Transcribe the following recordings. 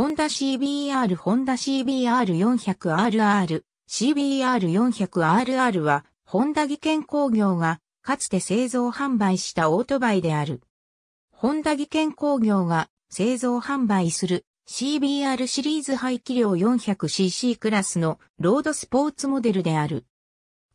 ホンダ CBR ホンダ CBR400RR CBR400RR はホンダ技研工業がかつて製造販売したオートバイである。ホンダ技研工業が製造販売する CBR シリーズ排気量 400cc クラスのロードスポーツモデルである。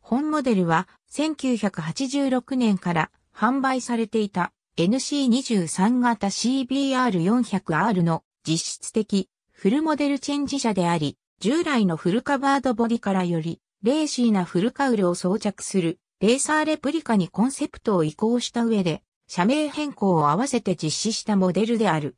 本モデルは1986年から販売されていた NC23 型 CBR400R の実質的、フルモデルチェンジ車であり、従来のフルカバードボディからより、レーシーなフルカウルを装着する、レーサーレプリカにコンセプトを移行した上で、社名変更を合わせて実施したモデルである。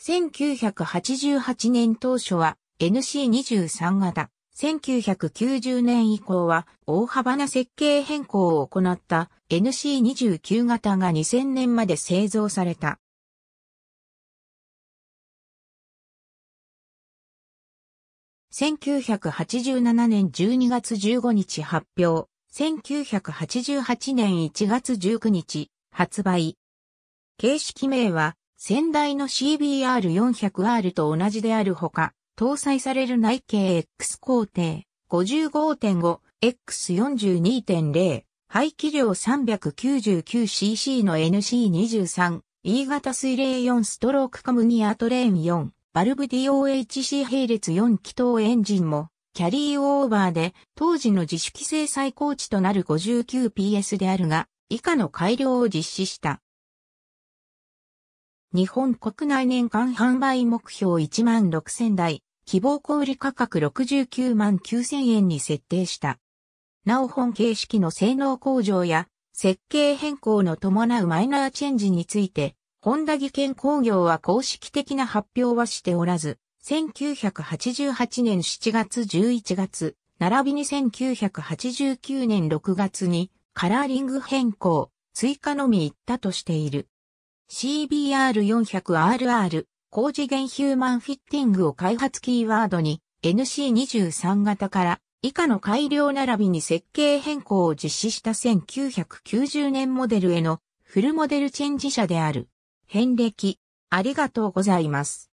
1988年当初は NC23 型、1990年以降は大幅な設計変更を行った NC29 型が2000年まで製造された。1987年12月15日発表、1988年1月19日発売。形式名は、先代の CBR400R と同じであるほか、搭載される内径 X 工程 55.5X42.0 排気量 399cc の NC23E 型水冷4ストロークカムニアトレーン4バルブ DOHC 並列4気筒エンジンもキャリーオーバーで当時の自主規制最高値となる 59PS であるが、以下の改良を実施した。日本国内年間販売目標1万6000台、希望小売価格69万9000円に設定した。なお本形式の性能向上や設計変更の伴うマイナーチェンジについて本田技研工業は公式的な発表はしておらず、1988年7月11月、並びに1989年6月にカラーリング変更、追加のみ行ったとしている。CBR400RR、高次元ヒューマンフィッティングを開発キーワードに NC23 型から以下の改良並びに設計変更を実施した1990年モデルへのフルモデルチェンジ車である。遍歴、ありがとうございます。